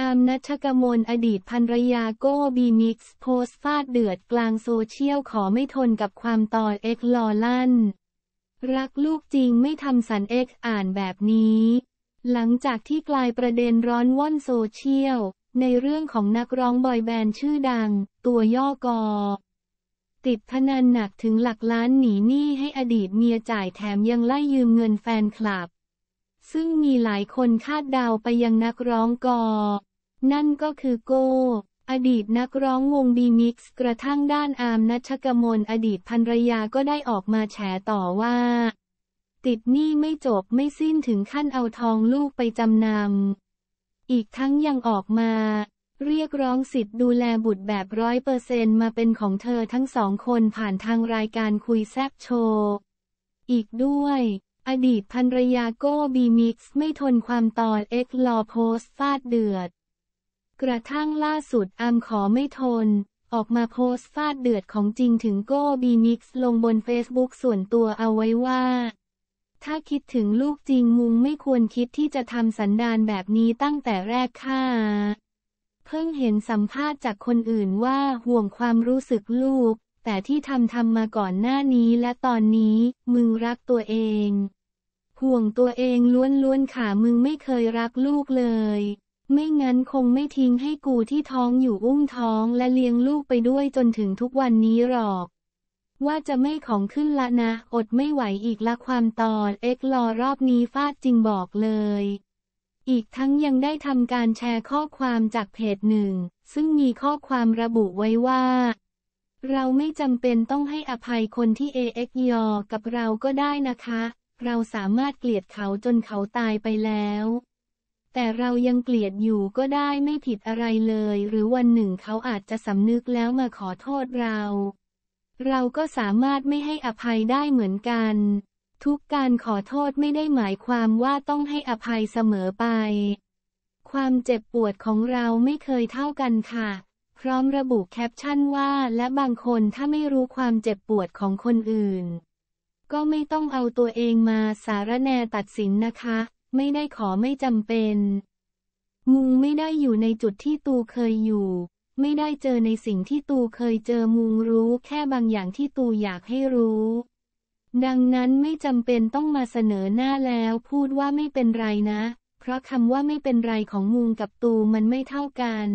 อามนัชกมลอดีตภรรยาโก้บีมิกซ์โพสฟาดเดือดกลางโซเชียลขอไม่ทนกับความต่อเอ็กลอลั่น รักลูกจริงไม่ทำสันเอ็กอ่านแบบนี้ หลังจากที่กลายประเด็นร้อนว่อนโซเชียลในเรื่องของนักร้องบอยแบนด์ชื่อดัง ตัวย่อกอ ติดพนันหนักถึงหลักล้านหนีหนี้ให้อดีตเมียจ่ายแถมยังไล่ยืมเงินแฟนคลับ ซึ่งมีหลายคนคาดเดาไปยังนักร้องกอนั่นก็คือโก้ อดีตนักร้องวงบีมิกซ์กระทั่งด้านอาร์มนัชกมลอดีตภรรยาก็ได้ออกมาแฉต่อว่า ติดหนี้ไม่จบไม่สิ้นถึงขั้นเอาทองลูกไปจำนำ อีกทั้งยังออกมา เรียกร้องสิทธิ์ดูแลบุตรแบบร้อยเปอร์เซนมาเป็นของเธอทั้งสองคนผ่านทางรายการคุยแซบโชว์ อีกด้วย อดีตภรรยาโก้บีมิกซ์ไม่ทนความต่อเอ็กลอโพสฟาดเดือดกระทั่งล่าสุดอัมขอไม่ทน ออกมาโพสต์ฟาดเดือดของจริงถึงโก้บีมิกซ์ลงบนเฟซบุ๊กส่วนตัวเอาไว้ว่า ถ้าคิดถึงลูกจริงมุงไม่ควรคิดที่จะทำสันดานแบบนี้ตั้งแต่แรกค่ะเพิ่งเห็นสัมภาษณ์จากคนอื่นว่าห่วงความรู้สึกลูก แต่ที่ทำทำมาก่อนหน้านี้และตอนนี้ มึงรักตัวเอง ห่วงตัวเองล้วนๆค่ะมึงไม่เคยรักลูกเลยไม่งั้นคงไม่ทิ้งให้กูที่ท้องอยู่อุ้มท้องและเลี้ยงลูกไปด้วยจนถึงทุกวันนี้หรอก ว่าจะไม่ของขึ้นละนะ อดไม่ไหวอีกละความตอดเอ็กลอรอบนี้ฟาดจริงบอกเลย อีกทั้งยังได้ทำการแชร์ข้อความจากเพจหนึ่งซึ่งมีข้อความระบุไว้ว่า เราไม่จำเป็นต้องให้อภัยคนที่เอเอ็กยอกับเราก็ได้นะคะ เราสามารถเกลียดเขาจนเขาตายไปแล้วแต่เรายังเกลียดอยู่ก็ได้ไม่ผิดอะไรเลย หรือวันหนึ่งเขาอาจจะสำนึกแล้วมาขอโทษเรา เราก็สามารถไม่ให้อภัยได้เหมือนกัน ทุกการขอโทษไม่ได้หมายความว่าต้องให้อภัยเสมอไป ความเจ็บปวดของเราไม่เคยเท่ากันค่ะ พร้อมระบุแคปชั่นว่าและบางคนถ้าไม่รู้ความเจ็บปวดของคนอื่น ก็ไม่ต้องเอาตัวเองมาสารแนตัดสินนะคะไม่ได้ขอไม่จำเป็น มุงไม่ได้อยู่ในจุดที่ตูเคยอยู่ ไม่ได้เจอในสิ่งที่ตูเคยเจอ มุงรู้แค่บางอย่างที่ตูอยากให้รู้ ดังนั้นไม่จำเป็นต้องมาเสนอหน้าแล้วพูดว่าไม่เป็นไรนะ เพราะคำว่าไม่เป็นไรของมุงกับตูมันไม่เท่ากัน